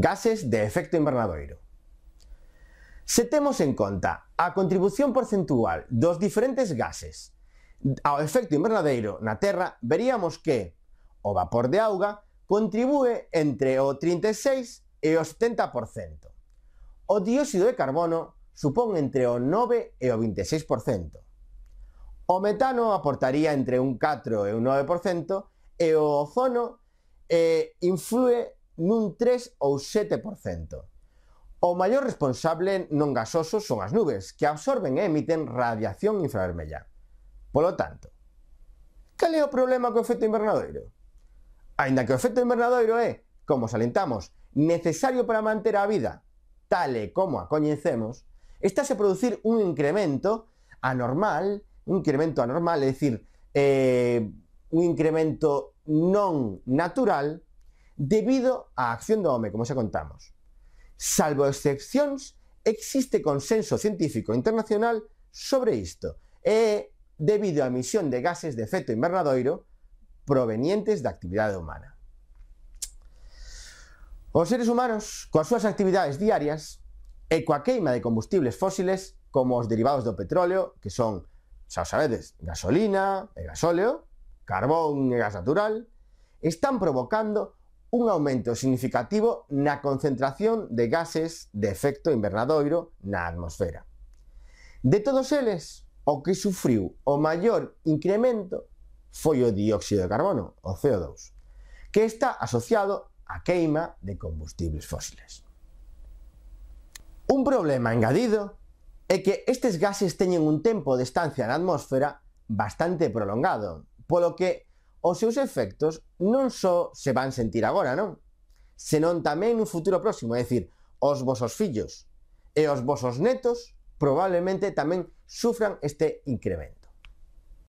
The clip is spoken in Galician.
gases de efecto invernadoiro. Se temos en conta a contribución porcentual dos diferentes gases ao efecto invernadeiro na Terra, veríamos que o vapor de auga contribúe entre o 36 e o 70%. O dióxido de carbono supón entre o 9 e o 26%. O metano aportaría entre un 4 e un 9% e o ozono eh, influe nun 3 ou 7%. O maior responsable non gasoso son as nubes, que absorben e emiten radiación infravermella. Polo tanto, cal é o problema co efecto invernadoiro? Ainda que o efecto invernadoiro é, como salentamos, necesario para manter a vida, tal e como a coñecemos, está a producir un incremento anormal, un incremento anormal, é dicir, eh, un incremento non natural debido á acción do home, como xa contamos. Salvo excepcións, existe consenso científico internacional sobre isto e debido á emisión de gases de efecto invernadoiro provenientes da actividade humana. Os seres humanos, coas súas actividades diarias e coa queima de combustibles fósiles como os derivados do petróleo, que son, xa os sabedes, gasolina e gasóleo, carbón e gas natural, están provocando un aumento significativo na concentración de gases de efecto invernadoiro na atmosfera. De todos eles, o que sufriu o maior incremento foi o dióxido de carbono, o CO2, que está asociado á queima de combustibles fósiles. Un problema engadido é que estes gases teñen un tempo de estancia na atmosfera bastante prolongado, polo que os seus efectos non só se van sentir agora, non? Senón tamén nun futuro próximo, é dicir, os vosos fillos e os vosos netos probablemente tamén sufran este incremento.